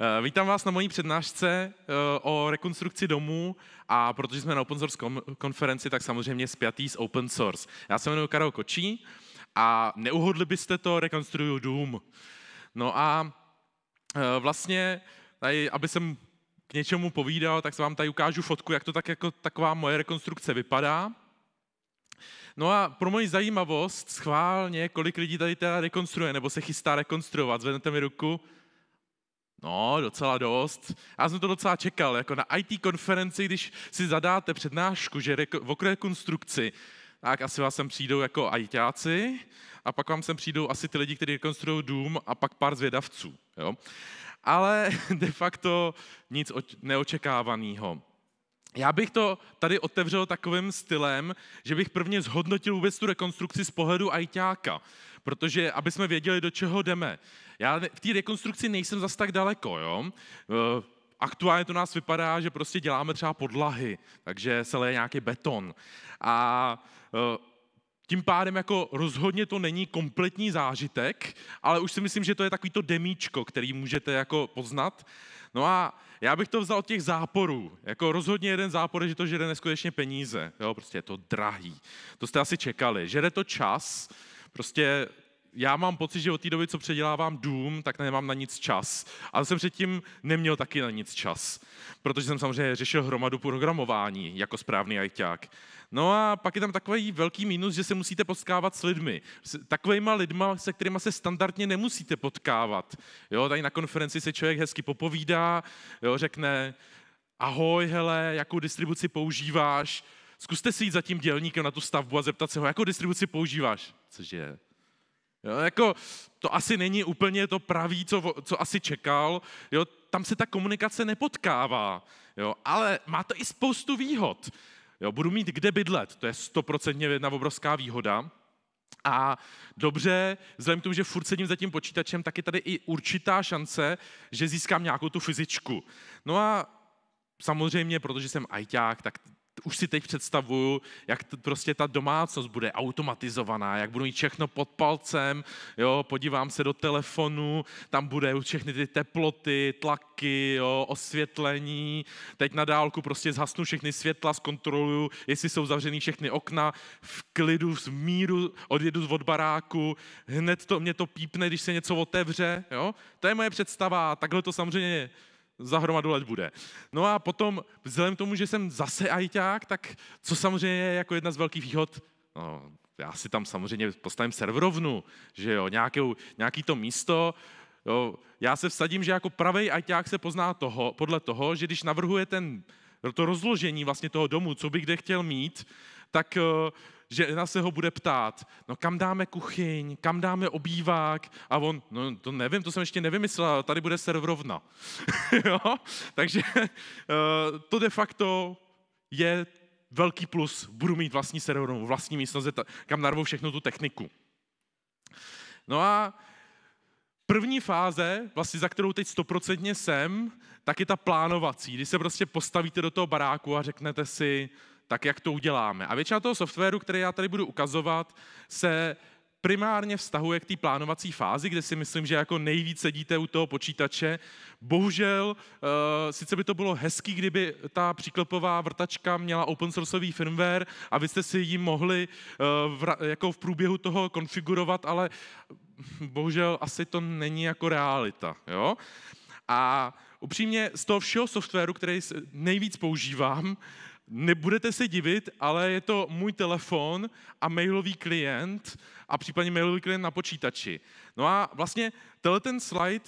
Eh, vítám vás na mojí přednášce eh, o rekonstrukci domů a protože jsme na open source konferenci, tak samozřejmě spjatý s open source. Já se jmenuji Karel Kočí a neuhodli byste to, rekonstruju dům. No a eh, vlastně, tady, aby jsem k něčemu povídal, tak se vám tady ukážu fotku, jak to tak jako taková moje rekonstrukce vypadá. No a pro moji zajímavost, schválně, kolik lidí tady teda rekonstruuje nebo se chystá rekonstruovat. Zvednete mi ruku. No, docela dost. Já jsem to docela čekal, jako na IT konferenci, když si zadáte přednášku, že v v rekonstrukci, tak asi vás sem přijdou jako ITáci, a pak vám sem přijdou asi ty lidi, kteří rekonstruují dům a pak pár zvědavců. Jo? Ale de facto nic neočekávaného. Já bych to tady otevřel takovým stylem, že bych prvně zhodnotil vůbec tu rekonstrukci z pohledu ajťáka, protože aby jsme věděli, do čeho jdeme. Já v té rekonstrukci nejsem zas tak daleko, jo? E, aktuálně to nás vypadá, že prostě děláme třeba podlahy, takže se leje nějaký beton. A e, tím pádem jako rozhodně to není kompletní zážitek, ale už si myslím, že to je takový to demíčko, který můžete jako poznat. No a já bych to vzal od těch záporů. Jako rozhodně jeden zápor je, že to žere neskutečně peníze. Jo, prostě je to drahý. To jste asi čekali. Žere to čas. Prostě já mám pocit, že od té doby, co předělávám dům, tak nemám na nic čas. Ale jsem předtím neměl taky na nic čas. Protože jsem samozřejmě řešil hromadu programování jako správný ajťák. No a pak je tam takový velký mínus, že se musíte potkávat s lidmi. S takovýma lidma, se kterými se standardně nemusíte potkávat. Jo, tady na konferenci se člověk hezky popovídá, jo, řekne, ahoj, hele, jakou distribuci používáš? Zkuste si jít za tím dělníkem na tu stavbu a zeptat se ho, jakou distribuci používáš? Cože? Jo, jako, to asi není úplně to pravý, co, co asi čekal. Jo, tam se ta komunikace nepotkává. Jo, ale má to i spoustu výhod. Jo, budu mít kde bydlet, to je stoprocentně jedna obrovská výhoda. A dobře, vzhledem k tomu, že furt sedím za tím počítačem, tak je tady i určitá šance, že získám nějakou tu fyzičku. No a samozřejmě, protože jsem ajťák, tak už si teď představuju, jak to, prostě ta domácnost bude automatizovaná, jak budu mít všechno pod palcem, jo, podívám se do telefonu, tam bude všechny ty teploty, tlaky, jo, osvětlení, teď na dálku prostě zhasnu všechny světla, zkontroluju, jestli jsou zavřený všechny okna, v klidu, v míru, odjedu od baráku, hned to mě to pípne, když se něco otevře, jo. To je moje představa, takhle to samozřejmě zahromadu let bude. No a potom, vzhledem k tomu, že jsem zase ajťák, tak co samozřejmě je jako jedna z velkých výhod, no, já si tam samozřejmě postavím serverovnu, že jo, nějakou, nějaký to místo, jo, já se vsadím, že jako pravej ajťák se pozná toho, podle toho, že když navrhuje ten, to rozložení vlastně toho domu, co by kde chtěl mít, tak uh, na se ho bude ptát, no kam dáme kuchyň, kam dáme obývák a on, no to nevím, to jsem ještě nevymyslel, tady bude servrovna. jo? Takže eh, to de facto je velký plus, budu mít vlastní serverovnu, vlastní místnost, kam narvou všechno tu techniku. No a První fáze, vlastně za kterou teď stoprocentně jsem, tak je ta plánovací, kdy se prostě postavíte do toho baráku a řeknete si, tak jak to uděláme. A většina toho softwaru, který já tady budu ukazovat, se primárně vztahuje k té plánovací fázi, kde si myslím, že jako nejvíc sedíte u toho počítače. Bohužel, eh, sice by to bylo hezký, kdyby ta příklepová vrtačka měla open sourceový firmware a vy jste si ji mohli eh, v, jako v průběhu toho konfigurovat, ale bohužel asi to není jako realita. Jo? A upřímně z toho všeho softwaru, který nejvíc používám, Nebudete se divit, ale je to můj telefon a mailový klient a případně mailový klient na počítači. No a vlastně tenhle ten slide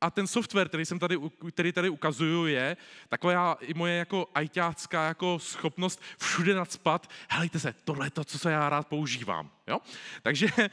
a ten software, který, jsem tady, který tady ukazuju, je taková i moje jako ajťácká jako schopnost všude nadspat, helejte se, tohle je to, co se já rád používám. Jo? Takže eh,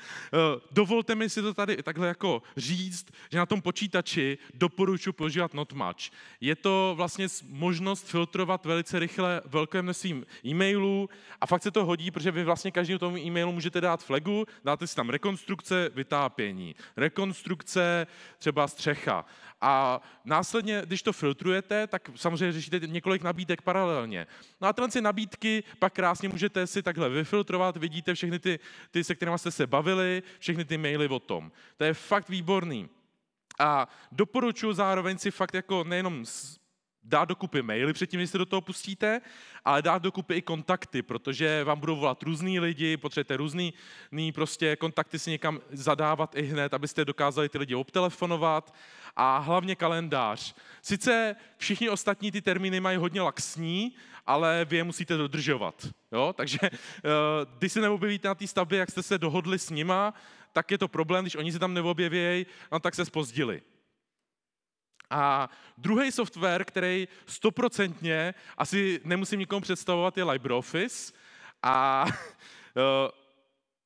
dovolte mi si to tady takhle jako říct, že na tom počítači doporučuji používat NotMatch. Je to vlastně možnost filtrovat velice rychle velké množství e-mailů a fakt se to hodí, protože vy vlastně každému tomu e-mailu můžete dát flagu, dáte si tam rekonstrukce vytápění, rekonstrukce třeba střecha a následně, když to filtrujete, tak samozřejmě řešíte několik nabídek paralelně. No a tyhle nabídky pak krásně můžete si takhle vyfiltrovat, vidíte všechny ty, ty se kterými jste se bavili, všechny ty maily o tom. To je fakt výborný. A doporučuji zároveň si fakt jako nejenom dát dokupy maily předtím, než se do toho pustíte, ale dát dokupy i kontakty, protože vám budou volat různý lidi, potřebujete různý prostě kontakty si někam zadávat i hned, abyste dokázali ty lidi obtelefonovat a hlavně kalendář. Sice všichni ostatní ty termíny mají hodně laxní, ale vy je musíte dodržovat. Jo? Takže eh, když se neobjevíte na té stavbě, jak jste se dohodli s nima, tak je to problém, když oni se tam neobjevějí, no tak se spozdili. A druhý software, který stoprocentně asi nemusím nikomu představovat, je LibreOffice. A eh,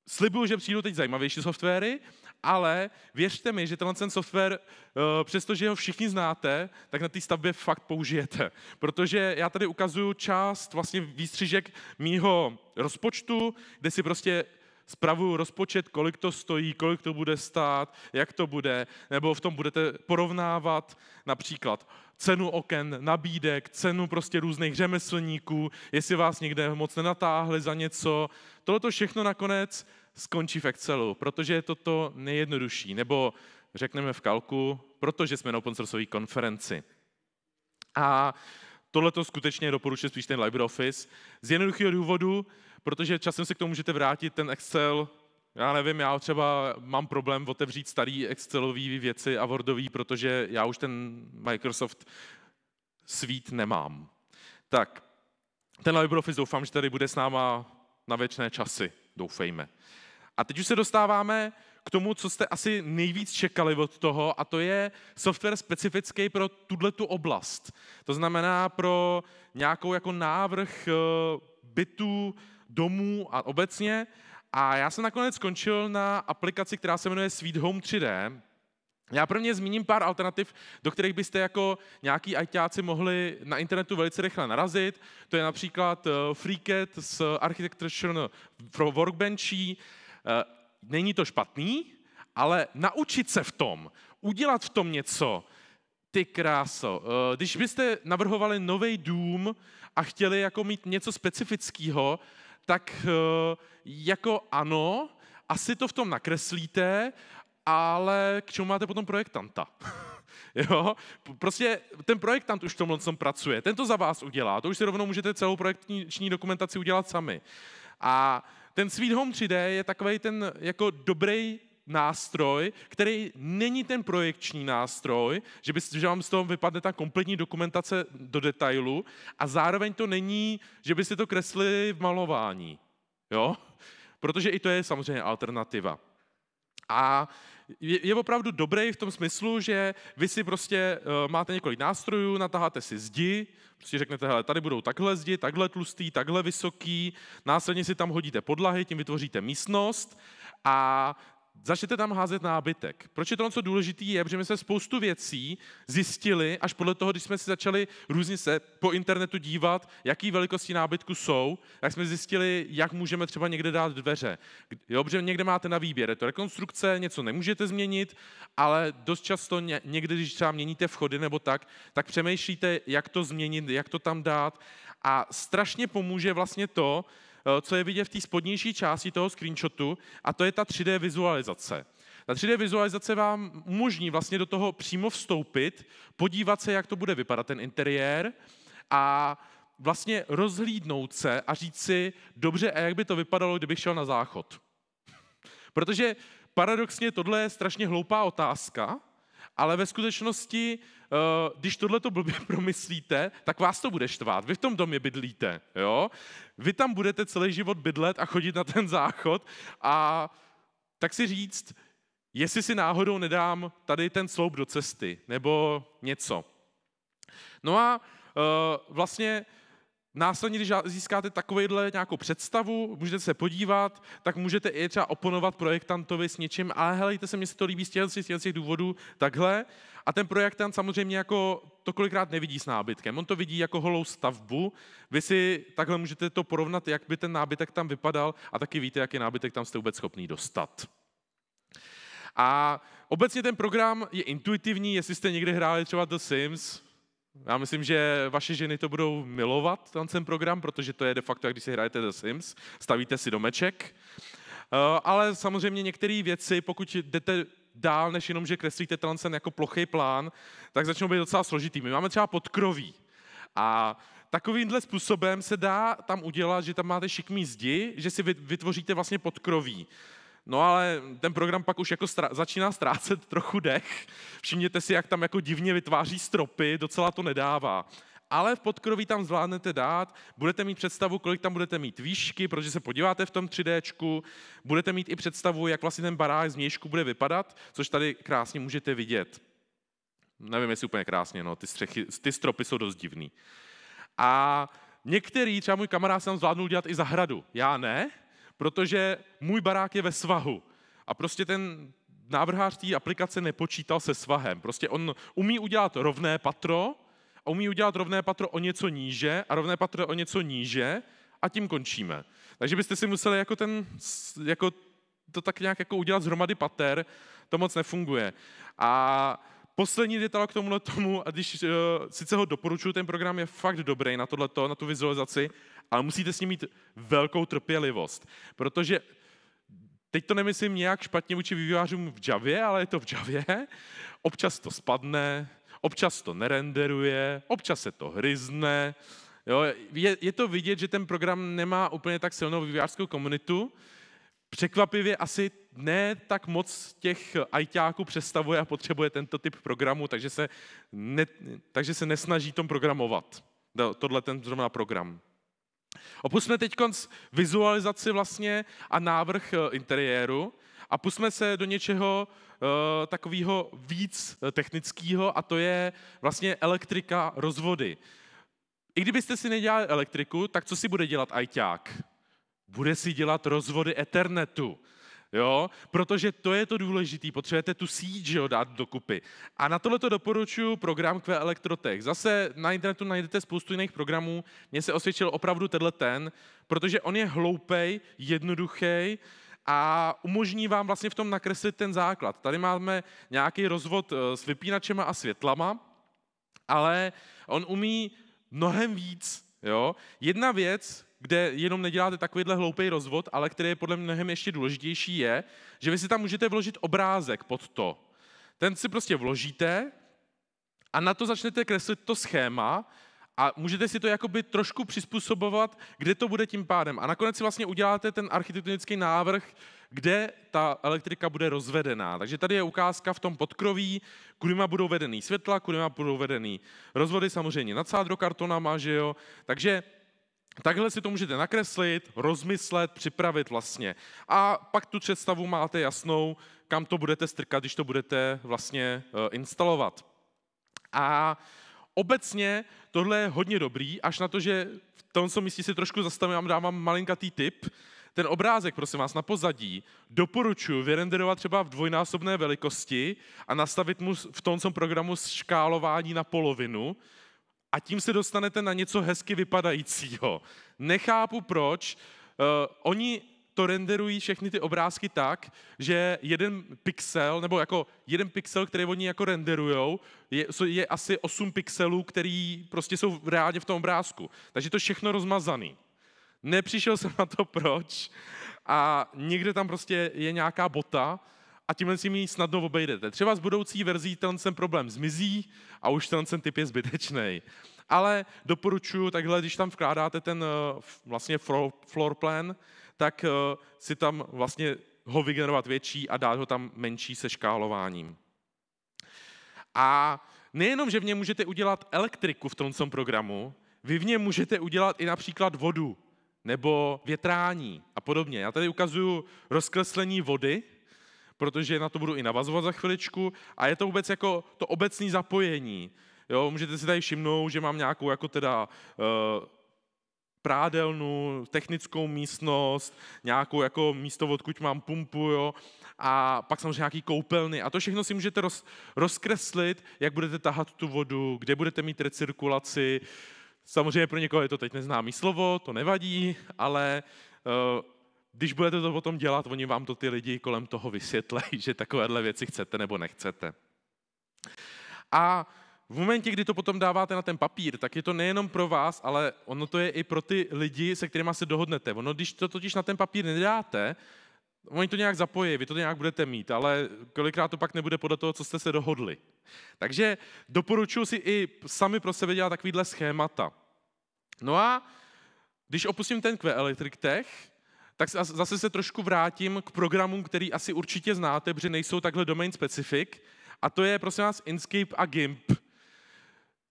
slibuju, že přijdu teď zajímavější softwary, ale věřte mi, že tenhle ten software, eh, přestože ho všichni znáte, tak na té stavbě fakt použijete. Protože já tady ukazuju část vlastně výstřižek mýho rozpočtu, kde si prostě spravuju rozpočet, kolik to stojí, kolik to bude stát, jak to bude, nebo v tom budete porovnávat například cenu oken, nabídek, cenu prostě různých řemeslníků, jestli vás někde moc nenatáhli za něco. Tohle to všechno nakonec skončí v Excelu, protože je to to nejjednodušší, nebo řekneme v kalku, protože jsme na open konferenci. A tohle to skutečně doporučuji spíš ten LibreOffice. Z jednoduchého důvodu, protože časem se k tomu můžete vrátit, ten Excel, já nevím, já třeba mám problém otevřít starý Excelový věci a Wordový, protože já už ten Microsoft Suite nemám. Tak, ten LibreOffice doufám, že tady bude s náma na věčné časy, doufejme. A teď už se dostáváme k tomu, co jste asi nejvíc čekali od toho, a to je software specifický pro tuhle tu oblast. To znamená pro nějakou jako návrh eh, bytů, domů a obecně. A já jsem nakonec skončil na aplikaci, která se jmenuje Sweet Home 3D, já prvně zmíním pár alternativ, do kterých byste jako nějaký ITáci mohli na internetu velice rychle narazit. To je například eh, FreeCAD s Architecture for no, workbenchy. Eh, není to špatný, ale naučit se v tom, udělat v tom něco, ty kráso. Eh, když byste navrhovali nový dům a chtěli jako mít něco specifického, tak eh, jako ano, asi to v tom nakreslíte, ale k čemu máte potom projektanta? Jo? Prostě ten projektant už v tomhle tom pracuje, ten to za vás udělá, to už si rovnou můžete celou projektní dokumentaci udělat sami. A ten Sweet Home 3D je takový ten jako dobrý nástroj, který není ten projekční nástroj, že, by, že vám z toho vypadne ta kompletní dokumentace do detailu a zároveň to není, že by si to kreslili v malování. Jo? Protože i to je samozřejmě alternativa. A je, je opravdu dobrý v tom smyslu, že vy si prostě uh, máte několik nástrojů, nataháte si zdi, prostě řeknete, hele, tady budou takhle zdi, takhle tlustý, takhle vysoký, následně si tam hodíte podlahy, tím vytvoříte místnost a začnete tam házet nábytek. Proč je to co důležitý je, protože my jsme spoustu věcí zjistili, až podle toho, když jsme si začali různě se po internetu dívat, jaký velikosti nábytku jsou, tak jsme zjistili, jak můžeme třeba někde dát dveře. Jo, protože někde máte na výběr, je to rekonstrukce, něco nemůžete změnit, ale dost často někdy, když třeba měníte vchody nebo tak, tak přemýšlíte, jak to změnit, jak to tam dát a strašně pomůže vlastně to, Eh, co je vidět v té spodnější části toho screenshotu, a to je ta 3D vizualizace. Ta 3D vizualizace vám umožní vlastně do toho přímo vstoupit, podívat se, jak to bude vypadat ten interiér a vlastně rozhlídnout se a říct si, dobře, a jak by to vypadalo, kdybych šel na záchod. Protože paradoxně tohle je strašně hloupá otázka, ale ve skutečnosti, eh, když tohle to blbě promyslíte, tak vás to bude štvát. Vy v tom domě bydlíte, jo? Vy tam budete celý život bydlet a chodit na ten záchod a tak si říct, jestli si náhodou nedám tady ten sloup do cesty nebo něco. No a eh, vlastně Následně, když získáte takovýhle nějakou představu, můžete se podívat, tak můžete i třeba oponovat projektantovi s něčím, ale helejte se, mně se to líbí z těch, z těch důvodů, takhle. A ten projektant samozřejmě jako to kolikrát nevidí s nábytkem. On to vidí jako holou stavbu. Vy si takhle můžete to porovnat, jak by ten nábytek tam vypadal a taky víte, jaký nábytek tam jste vůbec schopný dostat. A obecně ten program je intuitivní, jestli jste někdy hráli třeba The Sims, já myslím, že vaše ženy to budou milovat, ten program, protože to je de facto, jak když si hrajete The Sims, stavíte si domeček. Eh, ale samozřejmě některé věci, pokud jdete dál, než jenom, že kreslíte ten jako plochý plán, tak začnou být docela složitý. My máme třeba podkroví. A takovýmhle způsobem se dá tam udělat, že tam máte šikmý zdi, že si vytvoříte vlastně podkroví. No ale ten program pak už jako stra- začíná ztrácet trochu dech. Všimněte si, jak tam jako divně vytváří stropy, docela to nedává. Ale v podkroví tam zvládnete dát, budete mít představu, kolik tam budete mít výšky, protože se podíváte v tom 3D, budete mít i představu, jak vlastně ten barák z mějšku bude vypadat, což tady krásně můžete vidět. Nevím, jestli úplně krásně, no, ty, střechy, ty stropy jsou dost divný. A některý, třeba můj kamarád, tam zvládnul dělat i zahradu. Já ne, protože můj barák je ve svahu. A prostě ten návrhář té aplikace nepočítal se svahem. Prostě on umí udělat rovné patro, a umí udělat rovné patro o něco níže a rovné patro o něco níže a tím končíme. Takže byste si museli jako ten, jako to tak nějak jako udělat zhromady pater, to moc nefunguje. A Poslední detail k tomuhle tomu, a když uh, sice ho doporučuji, ten program je fakt dobrý na tohleto, na tu vizualizaci, ale musíte s ním mít velkou trpělivost, protože Teď to nemyslím nějak špatně vůči vývojářům v Javě, ale je to v Javě. Občas to spadne, občas to nerenderuje, občas se to hryzne. Jo, je, je to vidět, že ten program nemá úplně tak silnou vývojářskou komunitu, Překvapivě asi ne tak moc těch ITáků přestavuje a potřebuje tento typ programu, takže se, ne, takže se nesnaží tom programovat. Tohle ten zrovna program. Opusme teď konc vizualizaci vlastně a návrh eh, interiéru a pusme se do něčeho eh, takového víc eh, technického a to je vlastně elektrika rozvody. I kdybyste si nedělali elektriku, tak co si bude dělat ajťák? bude si dělat rozvody Ethernetu. Jo? Protože to je to důležité, potřebujete tu síť že jo, dát dokupy. A na tohle to doporučuji program Q e Electrotech. Zase na internetu najdete spoustu jiných programů, mně se osvědčil opravdu tenhle ten, protože on je hloupej, jednoduchý a umožní vám vlastně v tom nakreslit ten základ. Tady máme nějaký rozvod eh, s vypínačema a světlama, ale on umí mnohem víc. Jo? Jedna věc, kde jenom neděláte takovýhle hloupý rozvod, ale který je podle mě mnohem ještě důležitější, je, že vy si tam můžete vložit obrázek pod to. Ten si prostě vložíte a na to začnete kreslit to schéma, a můžete si to jakoby trošku přizpůsobovat, kde to bude tím pádem. A nakonec si vlastně uděláte ten architektonický návrh, kde ta elektrika bude rozvedená. Takže tady je ukázka v tom podkroví, kudy má budou vedený světla, kudy má budou vedený rozvody samozřejmě nad sádrokartonama, že jo. Takže Takhle si to můžete nakreslit, rozmyslet, připravit vlastně. A pak tu představu máte jasnou, kam to budete strkat, když to budete vlastně eh, instalovat. A obecně tohle je hodně dobrý, až na to, že v tom, co místě si trošku zastavím, vám dávám malinkatý tip. Ten obrázek, prosím vás, na pozadí doporučuji vyrenderovat třeba v dvojnásobné velikosti a nastavit mu v tom co programu škálování na polovinu, a tím se dostanete na něco hezky vypadajícího. Nechápu proč. Uh, oni to renderují všechny ty obrázky tak, že jeden pixel, nebo jako jeden pixel, který oni jako renderujou, je, je asi 8 pixelů, který prostě jsou reálně v tom obrázku. Takže to všechno rozmazaný. Nepřišel jsem na to proč a někde tam prostě je nějaká bota, a tímhle si mi snadno obejdete. Třeba s budoucí verzí ten sem problém zmizí a už ten sem typ je zbytečný. Ale doporučuji takhle, když tam vkládáte ten eh, vlastně floor plan, tak eh, si tam vlastně ho vygenerovat větší a dát ho tam menší se škálováním. A nejenom, že v něm můžete udělat elektriku v tom programu, vy v něm můžete udělat i například vodu nebo větrání a podobně. Já tady ukazuju rozkreslení vody, protože na to budu i navazovat za chviličku. A je to vůbec jako to obecné zapojení. Jo, můžete si tady všimnout, že mám nějakou jako teda e, prádelnu, technickou místnost, nějakou jako místo, odkud mám pumpu, jo, a pak samozřejmě nějaký koupelny. A to všechno si můžete roz, rozkreslit, jak budete tahat tu vodu, kde budete mít recirkulaci. Samozřejmě pro někoho je to teď neznámý slovo, to nevadí, ale e, když budete to potom dělat, oni vám to ty lidi kolem toho vysvětlejí, že takovéhle věci chcete nebo nechcete. A v momentě, kdy to potom dáváte na ten papír, tak je to nejenom pro vás, ale ono to je i pro ty lidi, se kterými se dohodnete. Ono, když to totiž na ten papír nedáte, Oni to nějak zapojí, vy to nějak budete mít, ale kolikrát to pak nebude podle toho, co jste se dohodli. Takže doporučuji si i sami pro sebe dělat takovýhle schémata. No a když opustím ten QE Electric Tech, tak zase se trošku vrátím k programům, který asi určitě znáte, protože nejsou takhle domain specific, a to je, prosím vás, Inkscape a GIMP.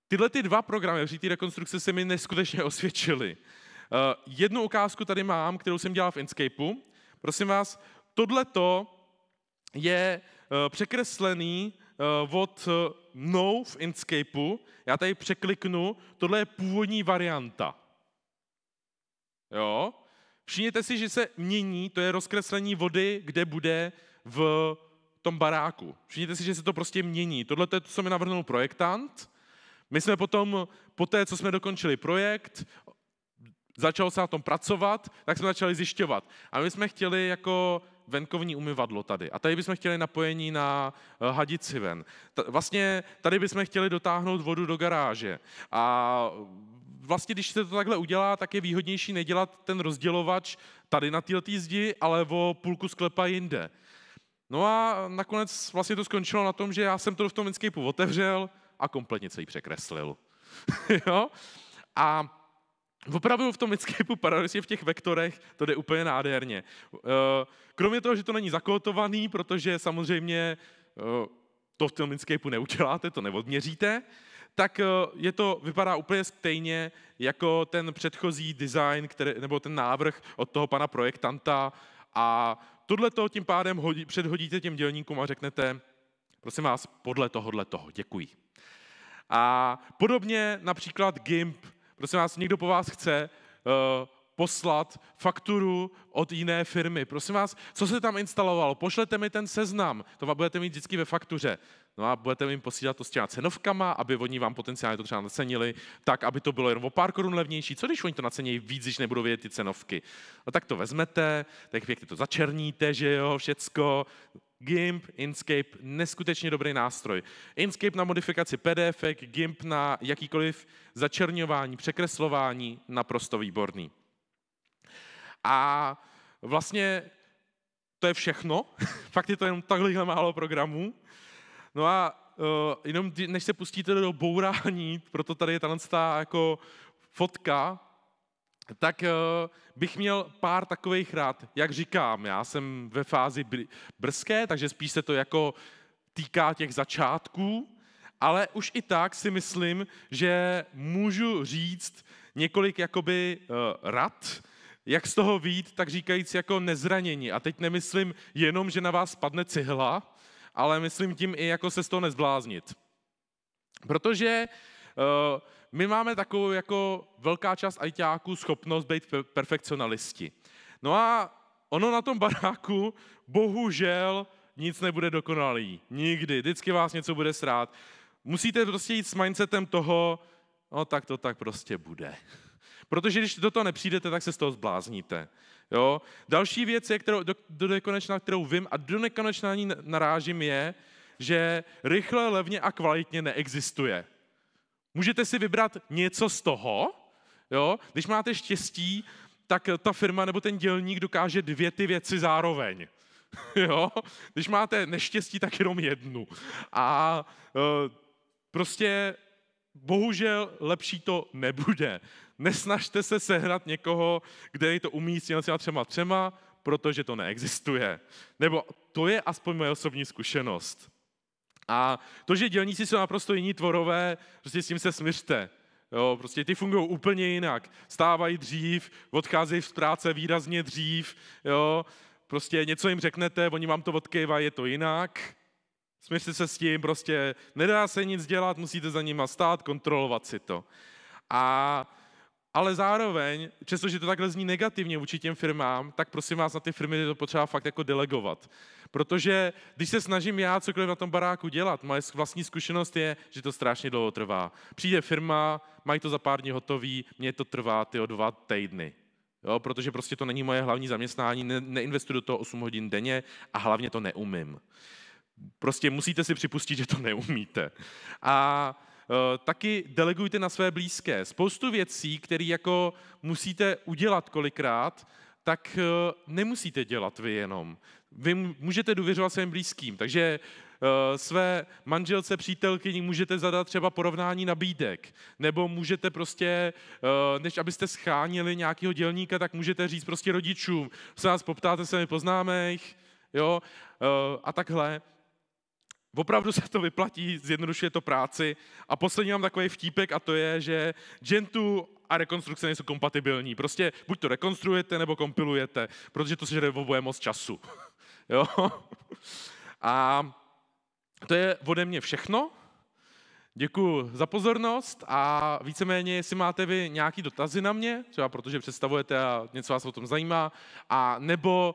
Tyhle ty dva programy při ty rekonstrukce se mi neskutečně osvědčily. Eh, jednu ukázku tady mám, kterou jsem dělal v Inkscapeu. Prosím vás, tohleto je eh, překreslený eh, od No v Inkscapeu. Já tady překliknu, tohle je původní varianta. Jo? Všimněte si, že se mění, to je rozkreslení vody, kde bude v tom baráku. Všimněte si, že se to prostě mění. Tohle to je to, co mi navrhnul projektant. My jsme potom, po té, co jsme dokončili projekt, začalo se na tom pracovat, tak jsme začali zjišťovat. A my jsme chtěli jako venkovní umyvadlo tady. A tady bychom chtěli napojení na eh, hadici ven. T- vlastně tady bychom chtěli dotáhnout vodu do garáže. A vlastně, když se to takhle udělá, tak je výhodnější nedělat ten rozdělovač tady na této zdi, ale o půlku sklepa jinde. No a nakonec vlastně to skončilo na tom, že já jsem to v tom Inkscapeu otevřel a kompletně celý překreslil. jo? A Opravdu v tom Inkscapeu paradoxně v těch vektorech to jde úplně nádherně. E, kromě toho, že to není zakotovaný, protože samozřejmě e, to v tom Inkscapeu neuděláte, to neodměříte, tak eh, je to, vypadá úplně stejně jako ten předchozí design, který, nebo ten návrh od toho pana projektanta a tohle to tím pádem hodí, předhodíte těm dělníkům a řeknete, prosím vás, podle tohohle toho, děkuji. A podobně například GIMP, prosím vás, někdo po vás chce uh, poslat fakturu od jiné firmy. Prosím vás, co se tam instalovalo? Pošlete mi ten seznam, to budete mít vždycky ve faktuře. No a budete jim posílat to s těma cenovkama, aby oni vám potenciálně to třeba nacenili, tak, aby to bylo jen o pár korun levnější. Co když oni to nacenějí víc, když nebudou vědět ty cenovky? No tak to vezmete, tak pěkně to začerníte, že jo, všecko. GIMP, Inkscape, neskutečně dobrý nástroj. Inkscape na modifikaci PDF, GIMP na jakýkoliv začerňování, překreslování, naprosto výborný. A vlastně to je všechno. Fakt je to jenom takhle málo programů. No a uh, jenom než se pustíte do bourání, proto tady je ta jako fotka, tak uh, bych měl pár takových rád. Jak říkám, já jsem ve fázi br- brzké, takže spíš se to jako týká těch začátků, ale už i tak si myslím, že můžu říct několik jakoby uh, rad, jak z toho vít, tak říkajíc jako nezranění. A teď nemyslím jenom, že na vás padne cihla, ale myslím tím i jako se z toho nezbláznit. Protože uh, my máme takovou jako velká část ajťáků schopnost být perfekcionalisti. No a ono na tom baráku bohužel nic nebude dokonalý. Nikdy. Vždycky vás něco bude srát. Musíte prostě jít s mindsetem toho, no tak to tak prostě bude. Protože když do toho nepřijdete, tak se z toho zblázníte. Jo? Další věc, je, kterou, do, do nekonečna, kterou vím a do nekonečna ní narážím, je, že rychle, levně a kvalitně neexistuje. Můžete si vybrat něco z toho, jo? když máte štěstí, tak ta firma nebo ten dělník dokáže dvě ty věci zároveň. jo? Když máte neštěstí, tak jenom jednu. A e, prostě bohužel lepší to nebude. Nesnažte se sehnat někoho, kde to umí s těma třema třema, protože to neexistuje. Nebo to je aspoň moje osobní zkušenost. A to, že dělníci jsou naprosto jiní tvorové, prostě s tím se smyřte. Jo, prostě ty fungují úplně jinak. Stávají dřív, odcházejí z práce výrazně dřív, jo. Prostě něco jim řeknete, oni vám to odkývají, je to jinak. Smyřte se s tím, prostě nedá se nic dělat, musíte za nima stát, kontrolovat si to. A ale zároveň, přestože to takhle zní negativně vůči těm firmám, tak prosím vás, na ty firmy je to potřeba fakt jako delegovat. Protože když se snažím já cokoliv na tom baráku dělat, moje vlastní zkušenost je, že to strašně dlouho trvá. Přijde firma, mají to za pár dní hotový, mě to trvá ty o dva týdny. Jo, protože prostě to není moje hlavní zaměstnání, ne, neinvestuji do toho 8 hodin denně a hlavně to neumím. Prostě musíte si připustit, že to neumíte. A Eh, taky delegujte na své blízké. Spoustu věcí, které jako musíte udělat kolikrát, tak eh, nemusíte dělat vy jenom. Vy můžete důvěřovat svým blízkým, takže eh, své manželce, přítelkyni můžete zadat třeba porovnání nabídek, nebo můžete prostě, než abyste schánili nějakého dělníka, tak můžete říct prostě rodičům, se nás poptáte se mi poznámech, jo, a takhle. Opravdu se to vyplatí, zjednodušuje to práci. A poslední mám takový vtípek a to je, že Gentoo a rekonstrukce nejsou kompatibilní. Prostě buď to rekonstruujete, nebo kompilujete, protože to sežere oboje moc času. jo? A to je ode mě všechno. Děkuji za pozornost a víceméně, jestli máte vy nějaké dotazy na mě, třeba protože představujete a něco vás o tom zajímá, a nebo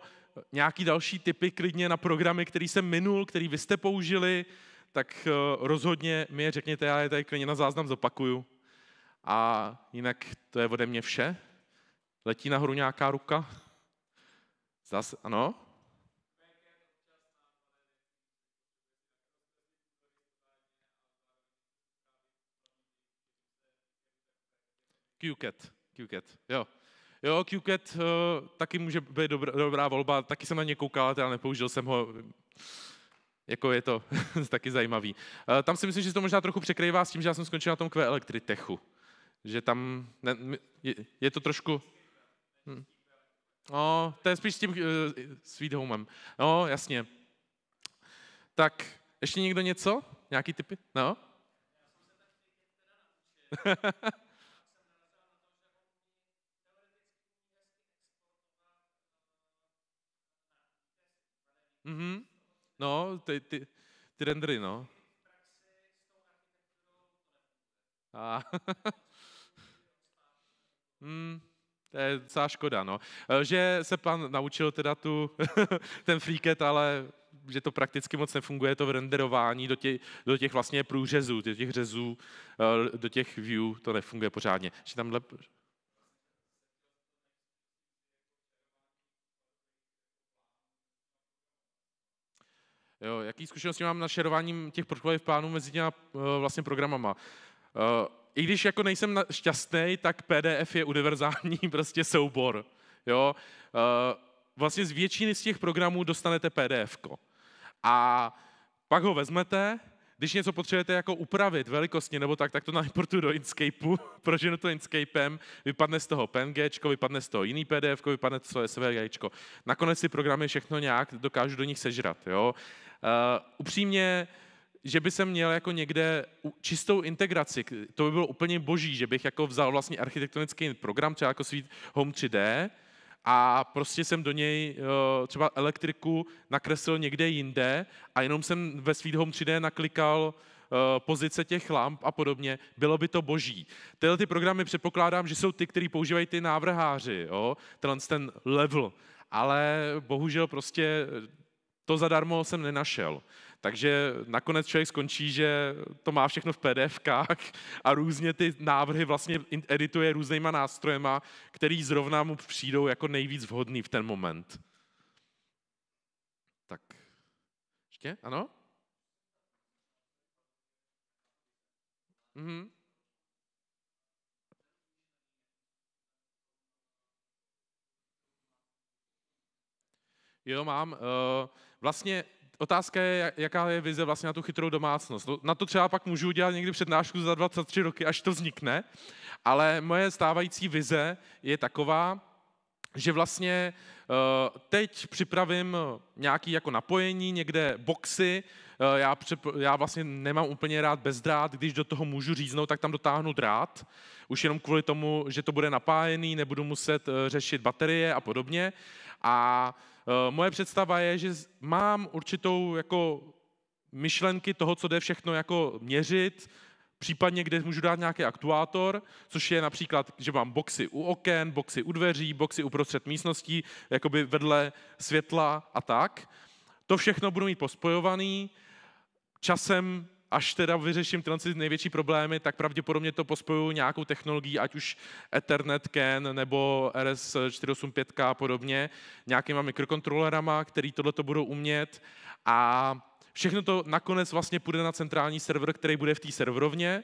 nějaký další typy klidně na programy, který jsem minul, který vy jste použili, tak eh, rozhodně mi je řekněte, já je tady klidně na záznam zopakuju. A jinak to je ode mě vše. Letí nahoru nějaká ruka? Zas, ano? QCAT, QCAT, jo. Jo, QCAT uh, taky může být dobrá, dobrá volba, taky jsem na ně koukal, ale nepoužil jsem ho. Jako je to taky zajímavý. Uh, tam si myslím, že se to možná trochu překrývá s tím, že já jsem skončil na tom Q elektritechu. Že tam ne, je, je to trošku... Hm. No, to je spíš s tím uh, Sweet Homem. No, jasně. Tak, ještě někdo něco? Nějaký typy? No? Mm-hmm. No, ty, ty, ty rendery, no. A. hmm, to je docela škoda, no. Eh, že se pan naučil teda tu, ten freaket, ale že to prakticky moc nefunguje, to v renderování do těch, do těch vlastně průřezů, do těch řezů, eh, do těch view, to nefunguje pořádně. Že tam lep, Jo, jaký zkušenosti mám na šerováním těch portfoliových plánů mezi těma eh, vlastně programama? Eh, I když jako nejsem šťastný, tak PDF je univerzální prostě soubor. Jo? Eh, vlastně z většiny z těch programů dostanete PDF. -ko. A pak ho vezmete, když něco potřebujete jako upravit velikostně nebo tak, tak to naimportuju do Inkscape, proženu to Inkscapem, vypadne z toho PNG, vypadne z toho jiný PDF, vypadne z toho SVG. Nakonec si programy všechno nějak dokážu do nich sežrat. Jo? Eh, upřímně, že by se měl jako někde čistou integraci, to by bylo úplně boží, že bych jako vzal vlastně architektonický program, třeba jako Sweet Home 3D, a prostě jsem do něj eh, třeba elektriku nakreslil někde jinde a jenom jsem ve Sweet Home 3D naklikal eh, pozice těch lamp a podobně, bylo by to boží. Tyhle ty programy předpokládám, že jsou ty, který používají ty návrháři, jo? Tenhle ten level. Ale bohužel prostě to zadarmo jsem nenašel. Takže nakonec člověk skončí, že to má všechno v PDFkách a různě ty návrhy vlastně edituje různýma nástrojema, který zrovna mu přijdou jako nejvíc vhodný v ten moment. Tak, ještě? Ano? Mhm. Jo, mám. Uh, Vlastně otázka je, jaká je vize vlastně na tu chytrou domácnost. Na to třeba pak můžu udělat někdy přednášku za 23 roky, až to vznikne, ale moje stávající vize je taková, že vlastně eh, teď připravím nějaké jako napojení, někde boxy, eh, já, já vlastně nemám úplně rád bezdrát, když do toho můžu říznout, tak tam dotáhnu drát, už jenom kvůli tomu, že to bude napájený, nebudu muset eh, řešit baterie a podobně. A Eh, moje představa je, že mám určitou jako myšlenky toho, co jde všechno jako měřit, případně kde můžu dát nějaký aktuátor, což je například, že mám boxy u oken, boxy u dveří, boxy uprostřed místností, jakoby vedle světla a tak. To všechno budu mít pospojovaný. Časem až teda vyřeším tyhle největší problémy, tak pravděpodobně to pospojuju nějakou technologií, ať už Ethernet CAN nebo RS485 a podobně, nějakýma mikrokontrolerama, který tohle to budou umět a všechno to nakonec vlastně půjde na centrální server, který bude v té serverovně,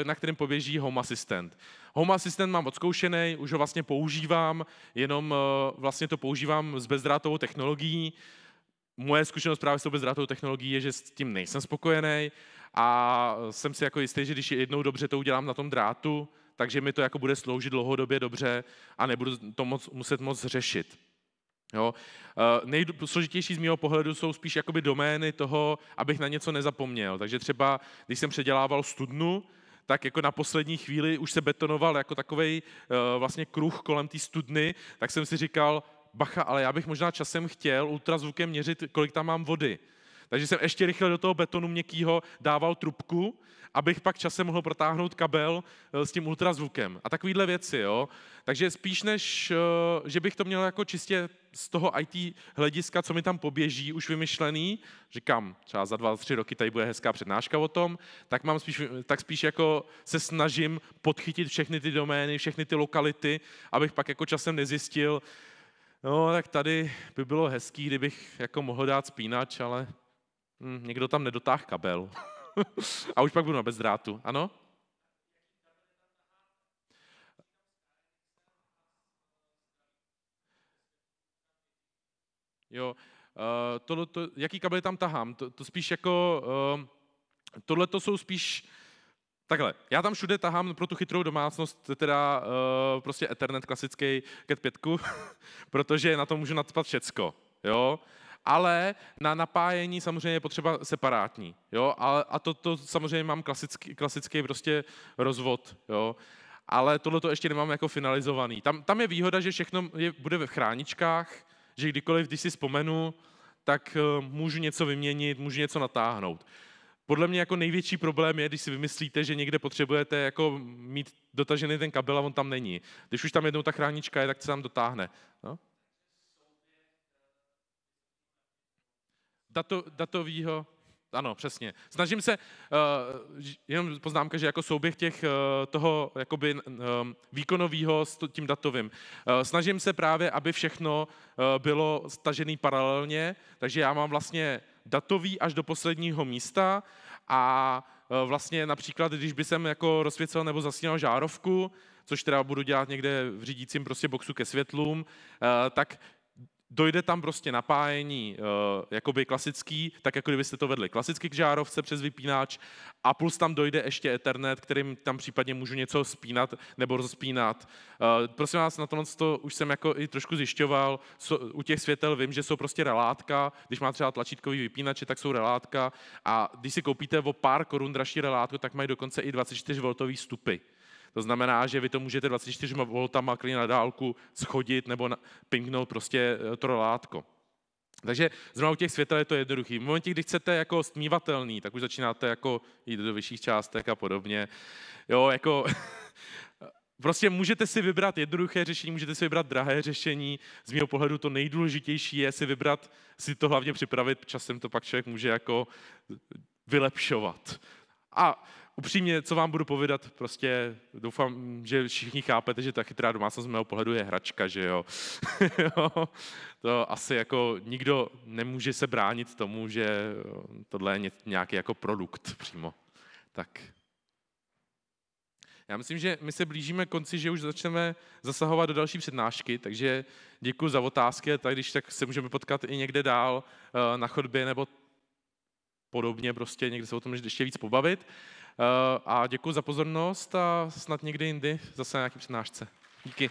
eh, na kterém poběží Home Assistant. Home Assistant mám odzkoušený, už ho vlastně používám, jenom eh, vlastně to používám s bezdrátovou technologií, moje zkušenost právě s tou bezdrátovou technologií je, že s tím nejsem spokojený a jsem si jako jistý, že když jednou dobře to udělám na tom drátu, takže mi to jako bude sloužit dlouhodobě dobře a nebudu to moc, muset moc řešit. Jo. Eh, Nejsložitější z mého pohledu jsou spíš jakoby domény toho, abych na něco nezapomněl. Takže třeba, když jsem předělával studnu, tak jako na poslední chvíli už se betonoval jako takový eh, vlastně kruh kolem té studny, tak jsem si říkal, bacha, ale já bych možná časem chtěl ultrazvukem měřit, kolik tam mám vody. Takže jsem ještě rychle do toho betonu měkkýho dával trubku, abych pak časem mohl protáhnout kabel eh, s tím ultrazvukem. A takovýhle věci, jo. Takže spíš než, eh, že bych to měl jako čistě z toho IT hlediska, co mi tam poběží, už vymyšlený, říkám, třeba za dva, tři roky tady bude hezká přednáška o tom, tak, mám spíš, tak spíš jako se snažím podchytit všechny ty domény, všechny ty lokality, abych pak jako časem nezjistil, no tak tady by bylo hezký, kdybych jako mohl dát spínač, ale hm, někdo tam nedotáh kabel. a už pak budu na bezdrátu, ano? Jo, uh, eh, to, to, jaký kabel tam tahám? To, to spíš jako, uh, eh, tohle to jsou spíš Takhle, já tam všude tahám pro tu chytrou domácnost teda uh, prostě Ethernet klasický cat 5, protože na to můžu nadspat všecko, jo. Ale na napájení samozřejmě je potřeba separátní, jo. A, a to, to samozřejmě mám klasický, klasický prostě rozvod, jo. Ale tohle to ještě nemám jako finalizovaný. Tam, tam je výhoda, že všechno je, bude ve chráničkách, že kdykoliv, když si vzpomenu, tak uh, můžu něco vyměnit, můžu něco natáhnout. Podle mě jako největší problém je, když si vymyslíte, že někde potřebujete jako mít dotažený ten kabel a on tam není. Když už tam jednou ta chránička je, tak se tam dotáhne. No? Dato, datovýho, ano, přesně. Snažím se, uh, jenom poznámka, že jako souběh těch, uh, toho jakoby, um, ehm, výkonového s tím datovým. Uh, snažím se právě, aby všechno uh, bylo stažené paralelně, takže já mám vlastně datový až do posledního místa a uh, vlastně například, když by jsem jako rozsvěcel nebo zasínal žárovku, což teda budu dělat někde v řídícím prostě boxu ke světlům, tak dojde tam prostě napájení eh, jakoby klasický, tak jako kdybyste to vedli klasicky k žárovce přes vypínáč a plus tam dojde ještě Ethernet, kterým tam případně můžu něco spínat nebo rozpínat. Eh, prosím vás, na tohle to už jsem jako i trošku zjišťoval, u těch světel vím, že jsou prostě relátka, když má třeba tlačítkový vypínače, tak jsou relátka a když si koupíte o pár korun dražší relátku, tak mají dokonce i 24V stupy. To znamená, že vy to můžete 24 voltama klidně na dálku schodit nebo pingnout prostě eh, to látko. Takže zrovna u těch světel je to jednoduchý. V momentě, kdy chcete jako stmívatelný, tak už začínáte jako jít do vyšších částek a podobně. Jo, jako Prostě můžete si vybrat jednoduché řešení, můžete si vybrat drahé řešení. Z mého pohledu to nejdůležitější je si vybrat, si to hlavně připravit, časem to pak člověk může jako vylepšovat. A upřímně, co vám budu povídat, prostě doufám, že všichni chápete, že ta chytrá domácnost z mého pohledu je hračka, že jo. to asi jako nikdo nemůže se bránit tomu, že tohle je nějaký jako produkt přímo. Tak já myslím, že my se blížíme konci, že už začneme zasahovat do další přednášky, takže děkuji za otázky, tak když tak se můžeme potkat i někde dál eh, na chodbě nebo podobně, prostě někde se o tom ještě víc pobavit. Eh, a děkuji za pozornost a snad někdy jindy zase na nějaký přednášce. Díky.